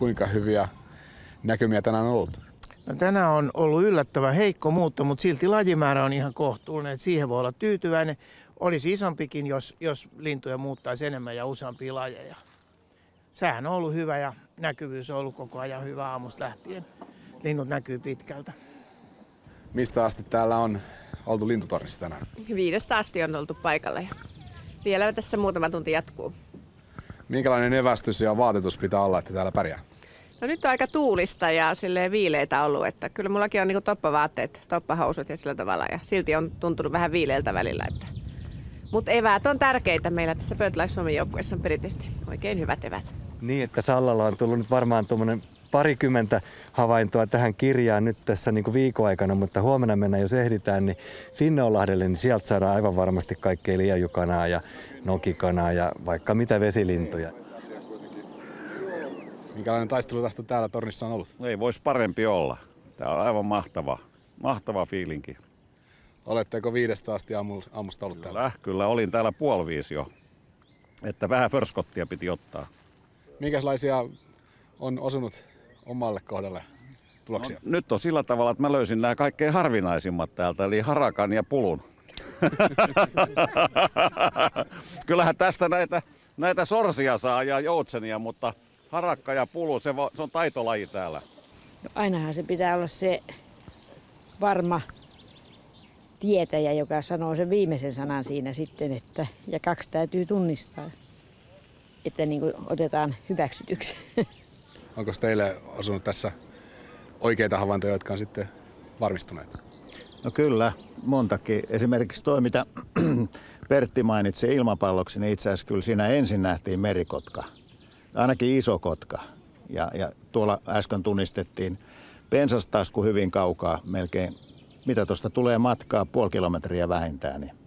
kuinka hyviä näkymiä tänään on ollut? No tänään on ollut yllättävän heikko muutto, mutta silti lajimäärä on ihan kohtuullinen. Että siihen voi olla tyytyväinen. Olisi isompikin, jos, jos lintuja muuttaisi enemmän ja useampia lajeja. Sähän on ollut hyvä ja näkyvyys on ollut koko ajan hyvä aamusta lähtien. Linnut näkyy pitkältä. Mistä asti täällä on oltu lintutornissa tänään? Viidestä asti on oltu paikalla ja vielä tässä muutama tunti jatkuu. Minkälainen evästys ja vaatetus pitää olla, että täällä pärjää? No nyt on aika tuulista ja viileitä ollut, että kyllä mullakin on niinku toppavaatteet, toppahousut ja sillä tavalla ja silti on tuntunut vähän viileiltä välillä. Että. Mutta eväät on tärkeitä meillä tässä Pöytäläis Suomen joukkueessa on perinteisesti oikein hyvät evät. Niin, että Sallalla on tullut nyt varmaan tuommoinen parikymmentä havaintoa tähän kirjaan nyt tässä niin viikon aikana, mutta huomenna mennään jos ehditään, niin Finnolahdelle, niin sieltä saadaan aivan varmasti kaikkea liajukanaa ja nokikanaa ja vaikka mitä vesilintuja. Minkälainen taistelutahto täällä tornissa on ollut? No ei voisi parempi olla. Tämä on aivan mahtava, mahtava fiilinki. Oletteko viidestä asti aamu, aamusta ollut kyllä, täällä? Kyllä, olin täällä puoli viisi jo. Että vähän förskottia piti ottaa. Minkälaisia on osunut omalle kohdalle tuloksia? No, nyt on sillä tavalla, että mä löysin nämä kaikkein harvinaisimmat täältä, eli harakan ja pulun. Kyllähän tästä näitä, näitä sorsia saa ja joutsenia, mutta harakka ja pulu, se, va, se on taitolaji täällä. No ainahan se pitää olla se varma tietäjä, joka sanoo sen viimeisen sanan siinä sitten, että, ja kaksi täytyy tunnistaa, että niin kuin otetaan hyväksytyksi. Onko teille osunut tässä oikeita havaintoja, jotka on sitten varmistuneet? No kyllä, montakin. Esimerkiksi toi, mitä Pertti mainitsi ilmapalloksi, niin itse asiassa kyllä siinä ensin nähtiin merikotka – ainakin iso kotka. Ja, ja tuolla äsken tunnistettiin pensastasku hyvin kaukaa, melkein mitä tuosta tulee matkaa, puoli kilometriä vähintään, niin